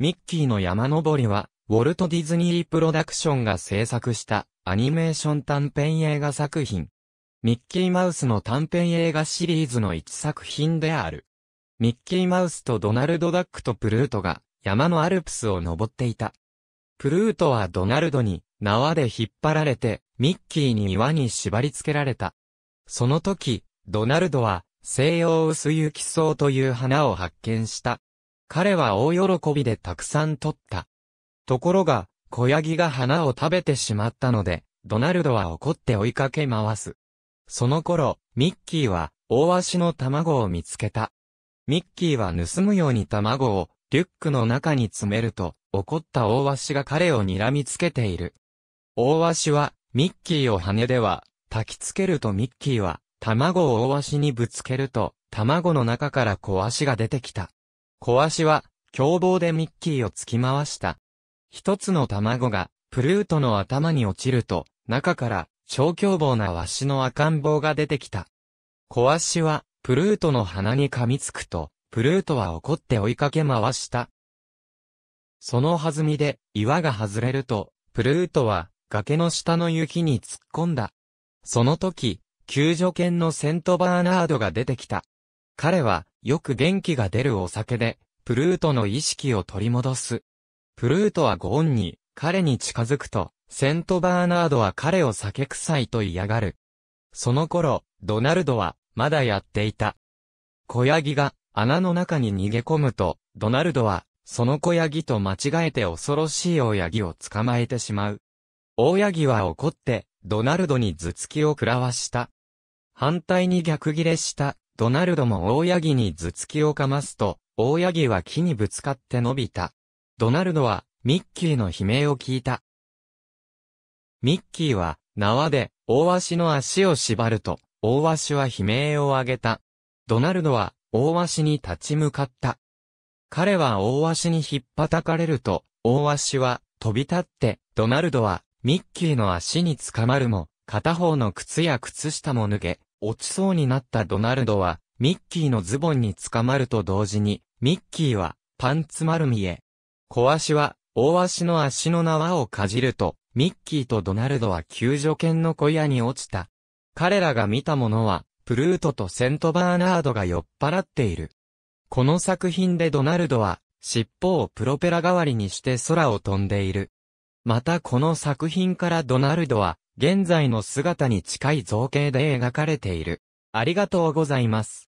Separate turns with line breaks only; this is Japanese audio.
ミッキーの山登りは、ウォルト・ディズニー・プロダクションが制作したアニメーション短編映画作品。ミッキーマウスの短編映画シリーズの一作品である。ミッキーマウスとドナルド・ダックとプルートが山のアルプスを登っていた。プルートはドナルドに縄で引っ張られて、ミッキーに岩に縛り付けられた。その時、ドナルドは西洋薄雪草という花を発見した。彼は大喜びでたくさん取った。ところが、小ヤギが花を食べてしまったので、ドナルドは怒って追いかけ回す。その頃、ミッキーは、大足の卵を見つけた。ミッキーは盗むように卵を、リュックの中に詰めると、怒った大足が彼を睨みつけている。大足は、ミッキーを羽では、焚きつけるとミッキーは、卵を大足にぶつけると、卵の中から小足が出てきた。小足は、凶暴でミッキーを突き回した。一つの卵が、プルートの頭に落ちると、中から、小凶暴なワシの赤ん坊が出てきた。小足は、プルートの鼻に噛みつくと、プルートは怒って追いかけ回した。その弾みで、岩が外れると、プルートは、崖の下の雪に突っ込んだ。その時、救助犬のセントバーナードが出てきた。彼は、よく元気が出るお酒で、プルートの意識を取り戻す。プルートはゴーンに、彼に近づくと、セントバーナードは彼を酒臭いと嫌がる。その頃、ドナルドは、まだやっていた。小ヤギが、穴の中に逃げ込むと、ドナルドは、その小ヤギと間違えて恐ろしい大ヤギを捕まえてしまう。大ヤギは怒って、ドナルドに頭突きを食らわした。反対に逆ギレした、ドナルドも大八木に頭突きをかますと、大八木は木にぶつかって伸びた。ドナルドは、ミッキーの悲鳴を聞いた。ミッキーは、縄で、大鷲の足を縛ると、大鷲は悲鳴を上げた。ドナルドは、大鷲に立ち向かった。彼は大鷲に引っ叩かれると、大鷲は、飛び立って、ドナルドは、ミッキーの足につかまるも、片方の靴や靴下も脱げ、落ちそうになったドナルドは、ミッキーのズボンに捕まると同時に、ミッキーは、パンツ丸見え。小足は、大足の足の縄をかじると、ミッキーとドナルドは救助犬の小屋に落ちた。彼らが見たものは、プルートとセントバーナードが酔っ払っている。この作品でドナルドは、尻尾をプロペラ代わりにして空を飛んでいる。またこの作品からドナルドは、現在の姿に近い造形で描かれている。ありがとうございます。